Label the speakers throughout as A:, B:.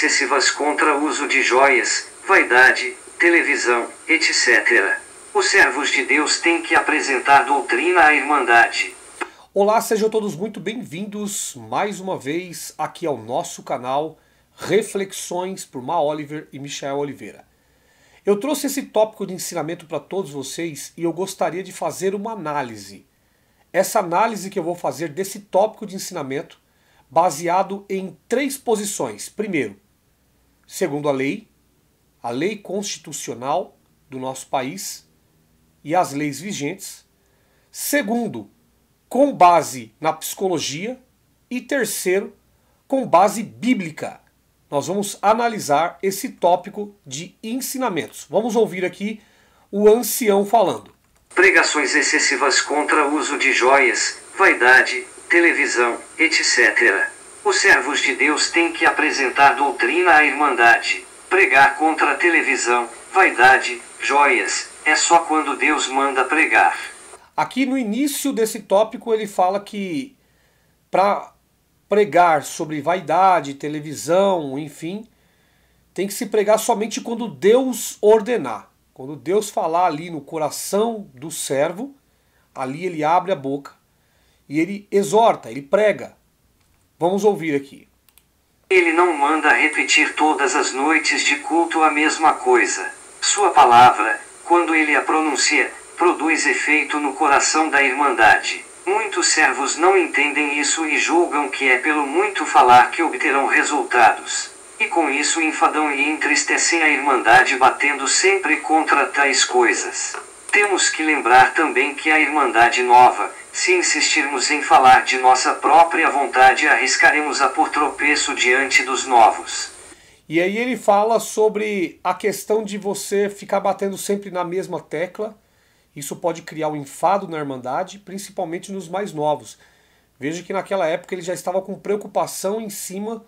A: excessivas contra o uso de joias, vaidade, televisão, etc. Os servos de Deus têm que apresentar doutrina à Irmandade.
B: Olá, sejam todos muito bem-vindos mais uma vez aqui ao nosso canal Reflexões por Ma Oliver e Michel Oliveira. Eu trouxe esse tópico de ensinamento para todos vocês e eu gostaria de fazer uma análise. Essa análise que eu vou fazer desse tópico de ensinamento baseado em três posições. Primeiro, segundo a lei, a lei constitucional do nosso país e as leis vigentes. Segundo, com base na psicologia. E terceiro, com base bíblica. Nós vamos analisar esse tópico de ensinamentos. Vamos ouvir aqui o ancião falando.
A: Pregações excessivas contra o uso de joias, vaidade, televisão, etc. Os servos de Deus têm que apresentar doutrina à Irmandade, pregar contra a televisão, vaidade, joias, é só quando Deus manda pregar.
B: Aqui no início desse tópico ele fala que para pregar sobre vaidade, televisão, enfim, tem que se pregar somente quando Deus ordenar. Quando Deus falar ali no coração do servo, ali ele abre a boca e ele exorta, ele prega. Vamos ouvir aqui. Ele não manda
A: repetir todas as noites de culto a mesma coisa. Sua palavra, quando ele a pronuncia, produz efeito no coração da Irmandade. Muitos servos não entendem isso e julgam que é pelo muito falar que obterão resultados. E com isso enfadam e entristecem a Irmandade batendo sempre contra tais coisas. Temos que lembrar também que a Irmandade Nova, se insistirmos em falar de nossa própria vontade, arriscaremos a por tropeço diante dos novos.
B: E aí ele fala sobre a questão de você ficar batendo sempre na mesma tecla. Isso pode criar um enfado na Irmandade, principalmente nos mais novos. Veja que naquela época ele já estava com preocupação em cima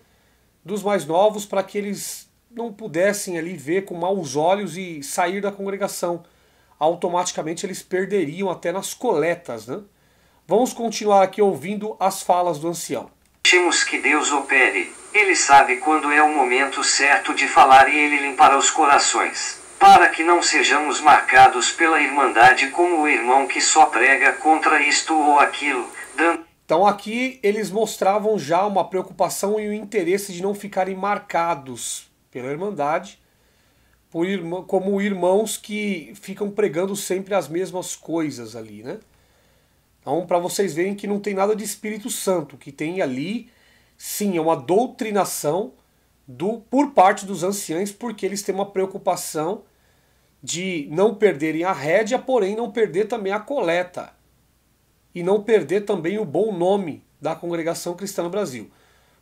B: dos mais novos para que eles não pudessem ali ver com maus olhos e sair da congregação. Automaticamente eles perderiam até nas coletas, né? Vamos continuar aqui ouvindo as falas do ancião.
A: Deixemos que Deus opere. Ele sabe quando é o momento certo de falar e ele limpará os corações. Para que não sejamos marcados pela irmandade como o irmão que só prega contra isto ou aquilo, dando.
B: Então aqui eles mostravam já uma preocupação e o um interesse de não ficarem marcados pela Irmandade por irmão, como irmãos que ficam pregando sempre as mesmas coisas ali, né? Então, para vocês verem que não tem nada de Espírito Santo, que tem ali, sim, é uma doutrinação do por parte dos anciães, porque eles têm uma preocupação de não perderem a rédea, porém não perder também a coleta. E não perder também o bom nome da congregação cristã no Brasil.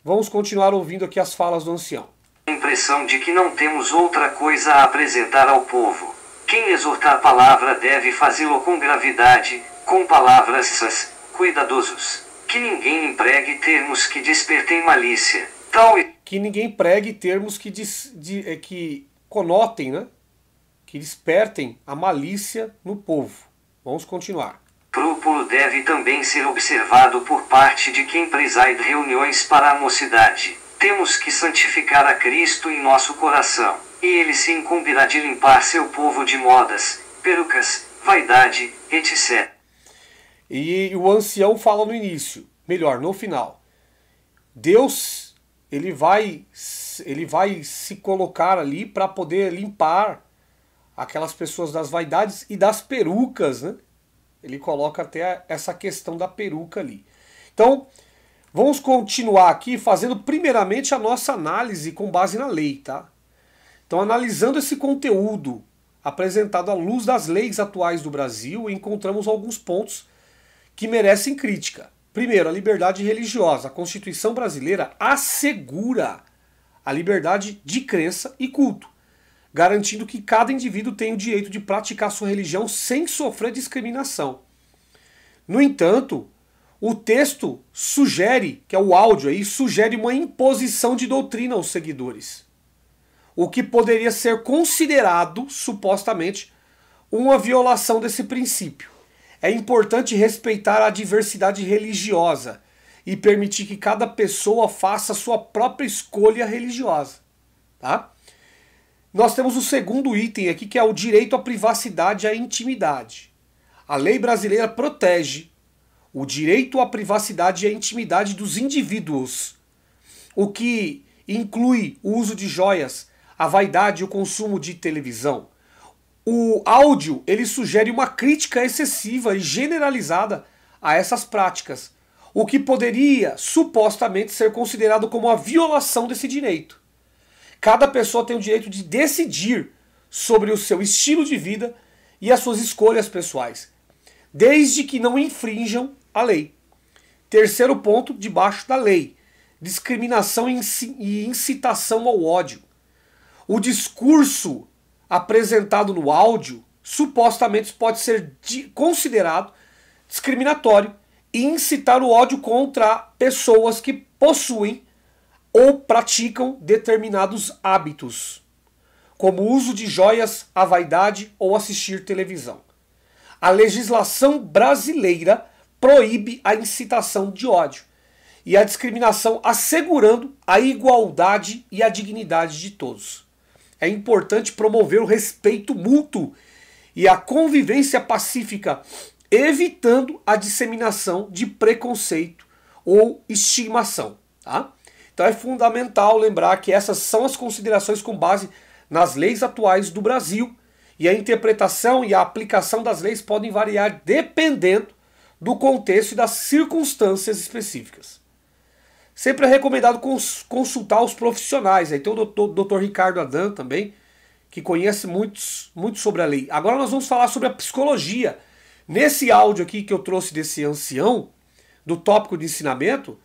B: Vamos continuar ouvindo aqui as falas do ancião.
A: A impressão de que não temos outra coisa a apresentar ao povo. Quem exortar a palavra deve fazê-lo com gravidade, com palavras sãs, cuidadosos, que ninguém empregue termos que despertem malícia,
B: tal e... Que ninguém empregue termos que, de, é, que conotem, né? Que despertem a malícia no povo. Vamos continuar.
A: Prúpulo deve também ser observado por parte de quem preside reuniões para a mocidade. Temos que santificar a Cristo em nosso coração, e ele se incumbirá de limpar seu povo de modas, perucas, vaidade, etc.
B: E o ancião fala no início, melhor, no final. Deus, ele vai ele vai se colocar ali para poder limpar aquelas pessoas das vaidades e das perucas, né? Ele coloca até essa questão da peruca ali. Então, vamos continuar aqui fazendo primeiramente a nossa análise com base na lei, tá? Então, analisando esse conteúdo apresentado à luz das leis atuais do Brasil, encontramos alguns pontos que merecem crítica. Primeiro, a liberdade religiosa. A Constituição brasileira assegura a liberdade de crença e culto, garantindo que cada indivíduo tem o direito de praticar sua religião sem sofrer discriminação. No entanto, o texto sugere, que é o áudio aí, sugere uma imposição de doutrina aos seguidores. O que poderia ser considerado, supostamente, uma violação desse princípio. É importante respeitar a diversidade religiosa e permitir que cada pessoa faça a sua própria escolha religiosa, tá? Nós temos o segundo item aqui, que é o direito à privacidade e à intimidade. A lei brasileira protege o direito à privacidade e à intimidade dos indivíduos, o que inclui o uso de joias, a vaidade e o consumo de televisão. O áudio ele sugere uma crítica excessiva e generalizada a essas práticas, o que poderia supostamente ser considerado como a violação desse direito. Cada pessoa tem o direito de decidir sobre o seu estilo de vida e as suas escolhas pessoais, desde que não infrinjam a lei. Terceiro ponto, debaixo da lei: discriminação e incitação ao ódio. O discurso apresentado no áudio supostamente pode ser considerado discriminatório e incitar o ódio contra pessoas que possuem ou praticam determinados hábitos, como o uso de joias, a vaidade ou assistir televisão. A legislação brasileira proíbe a incitação de ódio e a discriminação, assegurando a igualdade e a dignidade de todos é importante promover o respeito mútuo e a convivência pacífica, evitando a disseminação de preconceito ou estimação. Tá? Então é fundamental lembrar que essas são as considerações com base nas leis atuais do Brasil e a interpretação e a aplicação das leis podem variar dependendo do contexto e das circunstâncias específicas. Sempre é recomendado cons consultar os profissionais. Aí né? tem o doutor, Ricardo Adan também, que conhece muitos, muito sobre a lei. Agora nós vamos falar sobre a psicologia. Nesse áudio aqui que eu trouxe desse ancião, do tópico de ensinamento,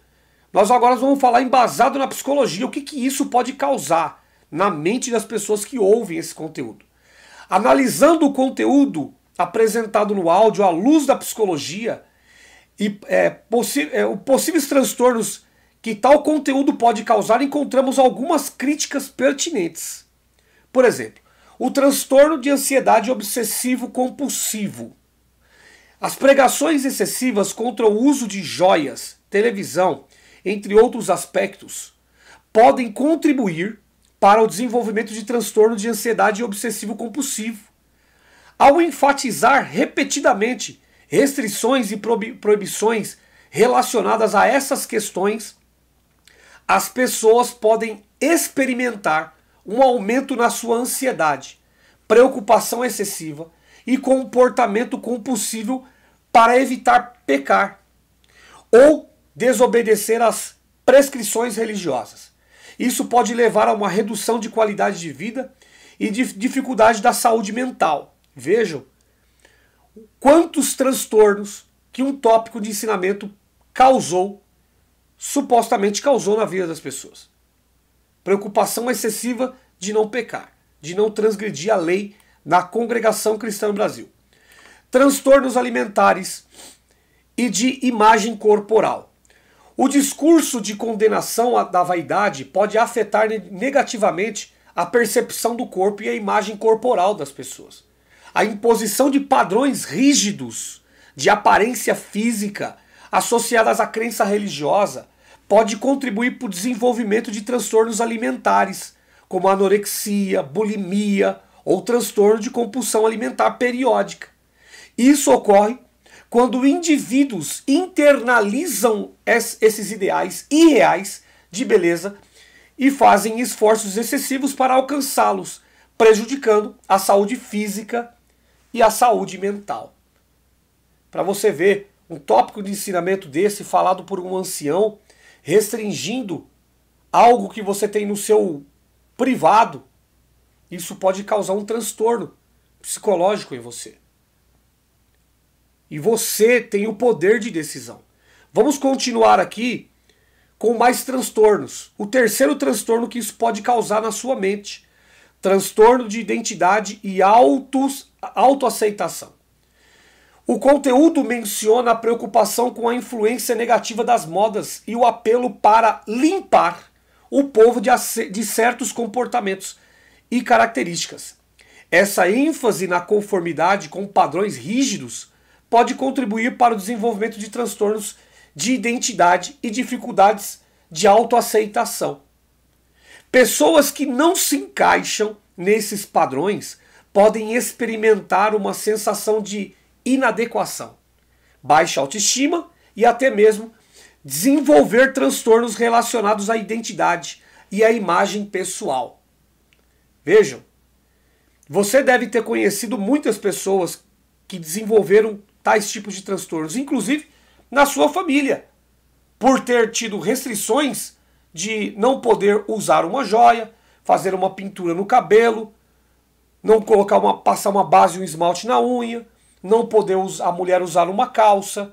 B: nós agora vamos falar embasado na psicologia, o que, que isso pode causar na mente das pessoas que ouvem esse conteúdo. Analisando o conteúdo apresentado no áudio à luz da psicologia e é, é, possíveis transtornos que tal conteúdo pode causar, encontramos algumas críticas pertinentes. Por exemplo, o transtorno de ansiedade obsessivo-compulsivo. As pregações excessivas contra o uso de joias, televisão, entre outros aspectos, podem contribuir para o desenvolvimento de transtorno de ansiedade obsessivo-compulsivo. Ao enfatizar repetidamente restrições e proibições relacionadas a essas questões, as pessoas podem experimentar um aumento na sua ansiedade, preocupação excessiva e comportamento compulsivo para evitar pecar ou desobedecer às prescrições religiosas. Isso pode levar a uma redução de qualidade de vida e de dificuldade da saúde mental. Vejam quantos transtornos que um tópico de ensinamento causou supostamente causou na vida das pessoas. Preocupação excessiva de não pecar, de não transgredir a lei na congregação cristã no Brasil. Transtornos alimentares e de imagem corporal. O discurso de condenação da vaidade pode afetar negativamente a percepção do corpo e a imagem corporal das pessoas. A imposição de padrões rígidos de aparência física associadas à crença religiosa, pode contribuir para o desenvolvimento de transtornos alimentares, como anorexia, bulimia ou transtorno de compulsão alimentar periódica. Isso ocorre quando indivíduos internalizam esses ideais irreais de beleza e fazem esforços excessivos para alcançá-los, prejudicando a saúde física e a saúde mental. Para você ver um tópico de ensinamento desse falado por um ancião, restringindo algo que você tem no seu privado, isso pode causar um transtorno psicológico em você. E você tem o poder de decisão. Vamos continuar aqui com mais transtornos. O terceiro transtorno que isso pode causar na sua mente: transtorno de identidade e autos, autoaceitação. O conteúdo menciona a preocupação com a influência negativa das modas e o apelo para limpar o povo de, de certos comportamentos e características. Essa ênfase na conformidade com padrões rígidos pode contribuir para o desenvolvimento de transtornos de identidade e dificuldades de autoaceitação. Pessoas que não se encaixam nesses padrões podem experimentar uma sensação de inadequação, baixa autoestima e até mesmo desenvolver transtornos relacionados à identidade e à imagem pessoal. Vejam, você deve ter conhecido muitas pessoas que desenvolveram tais tipos de transtornos, inclusive na sua família, por ter tido restrições de não poder usar uma joia, fazer uma pintura no cabelo, não colocar uma, passar uma base e um esmalte na unha, não poder a mulher usar uma calça,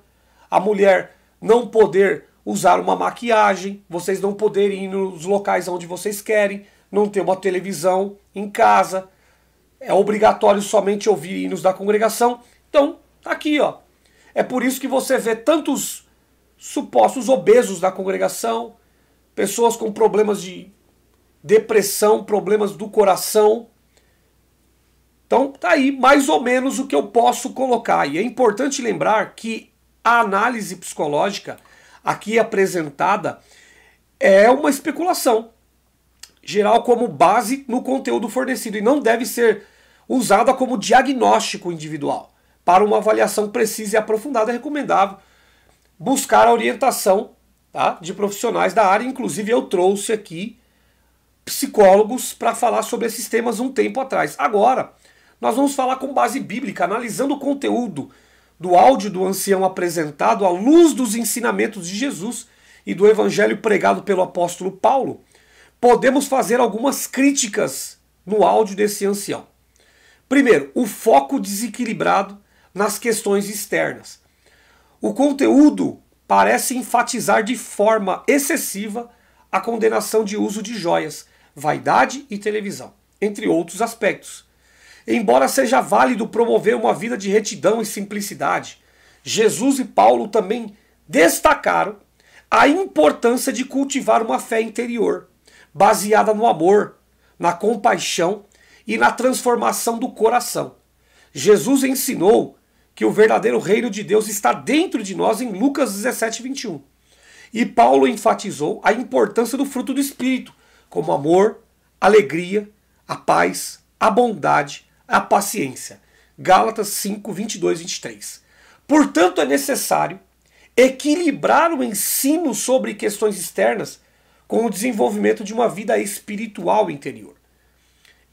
B: a mulher não poder usar uma maquiagem, vocês não poderem ir nos locais onde vocês querem, não ter uma televisão em casa, é obrigatório somente ouvir hinos da congregação. Então, tá aqui, ó. É por isso que você vê tantos supostos obesos da congregação, pessoas com problemas de depressão, problemas do coração, então, tá aí mais ou menos o que eu posso colocar. E é importante lembrar que a análise psicológica aqui apresentada é uma especulação geral como base no conteúdo fornecido e não deve ser usada como diagnóstico individual. Para uma avaliação precisa e aprofundada, é recomendável buscar a orientação tá, de profissionais da área. Inclusive, eu trouxe aqui psicólogos para falar sobre esses temas um tempo atrás. Agora, nós vamos falar com base bíblica, analisando o conteúdo do áudio do ancião apresentado à luz dos ensinamentos de Jesus e do evangelho pregado pelo apóstolo Paulo. Podemos fazer algumas críticas no áudio desse ancião. Primeiro, o foco desequilibrado nas questões externas. O conteúdo parece enfatizar de forma excessiva a condenação de uso de joias, vaidade e televisão, entre outros aspectos. Embora seja válido promover uma vida de retidão e simplicidade, Jesus e Paulo também destacaram a importância de cultivar uma fé interior, baseada no amor, na compaixão e na transformação do coração. Jesus ensinou que o verdadeiro reino de Deus está dentro de nós em Lucas 17, 21. E Paulo enfatizou a importância do fruto do Espírito, como amor, alegria, a paz, a bondade, a paciência. Gálatas 5, 22, 23. Portanto, é necessário equilibrar o ensino sobre questões externas com o desenvolvimento de uma vida espiritual interior.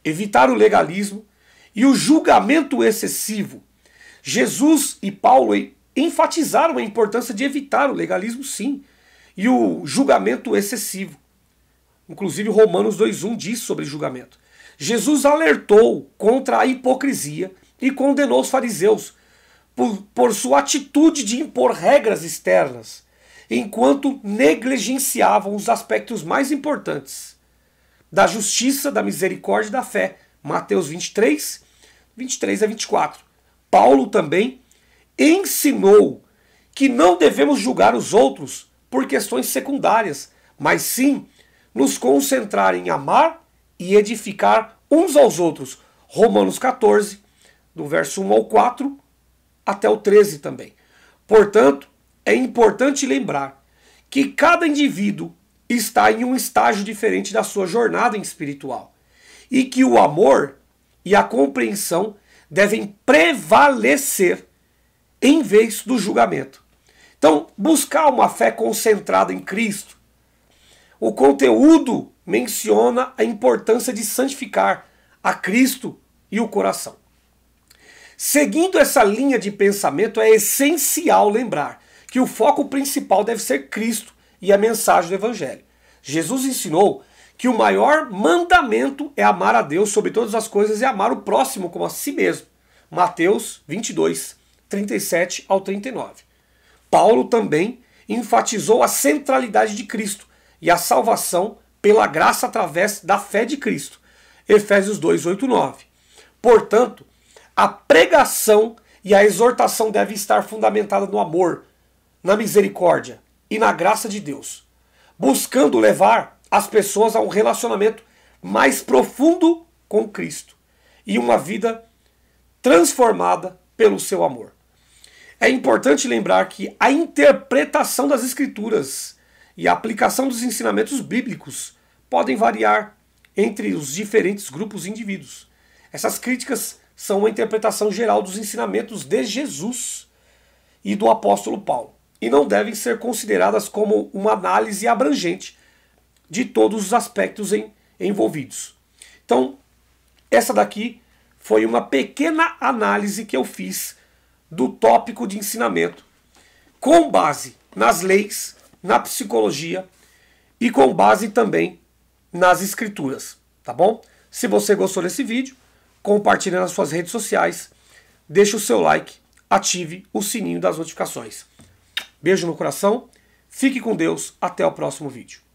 B: Evitar o legalismo e o julgamento excessivo. Jesus e Paulo enfatizaram a importância de evitar o legalismo, sim, e o julgamento excessivo. Inclusive, Romanos 2,1 diz sobre julgamento. Jesus alertou contra a hipocrisia e condenou os fariseus por, por sua atitude de impor regras externas, enquanto negligenciavam os aspectos mais importantes da justiça, da misericórdia e da fé. Mateus 23, 23 a 24. Paulo também ensinou que não devemos julgar os outros por questões secundárias, mas sim nos concentrar em amar e edificar uns aos outros. Romanos 14, do verso 1 ao 4 até o 13 também. Portanto, é importante lembrar que cada indivíduo está em um estágio diferente da sua jornada espiritual e que o amor e a compreensão devem prevalecer em vez do julgamento. Então, buscar uma fé concentrada em Cristo, o conteúdo menciona a importância de santificar a Cristo e o coração. Seguindo essa linha de pensamento, é essencial lembrar que o foco principal deve ser Cristo e a mensagem do Evangelho. Jesus ensinou que o maior mandamento é amar a Deus sobre todas as coisas e amar o próximo como a si mesmo. Mateus 22, 37 ao 39. Paulo também enfatizou a centralidade de Cristo e a salvação pela graça através da fé de Cristo. Efésios 2, 8, 9. Portanto, a pregação e a exortação devem estar fundamentada no amor, na misericórdia e na graça de Deus, buscando levar as pessoas a um relacionamento mais profundo com Cristo e uma vida transformada pelo seu amor. É importante lembrar que a interpretação das Escrituras e a aplicação dos ensinamentos bíblicos podem variar entre os diferentes grupos e indivíduos. Essas críticas são uma interpretação geral dos ensinamentos de Jesus e do apóstolo Paulo, e não devem ser consideradas como uma análise abrangente de todos os aspectos em, envolvidos. Então, essa daqui foi uma pequena análise que eu fiz do tópico de ensinamento com base nas leis na psicologia e com base também nas escrituras, tá bom? Se você gostou desse vídeo, compartilhe nas suas redes sociais, deixe o seu like, ative o sininho das notificações. Beijo no coração, fique com Deus, até o próximo vídeo.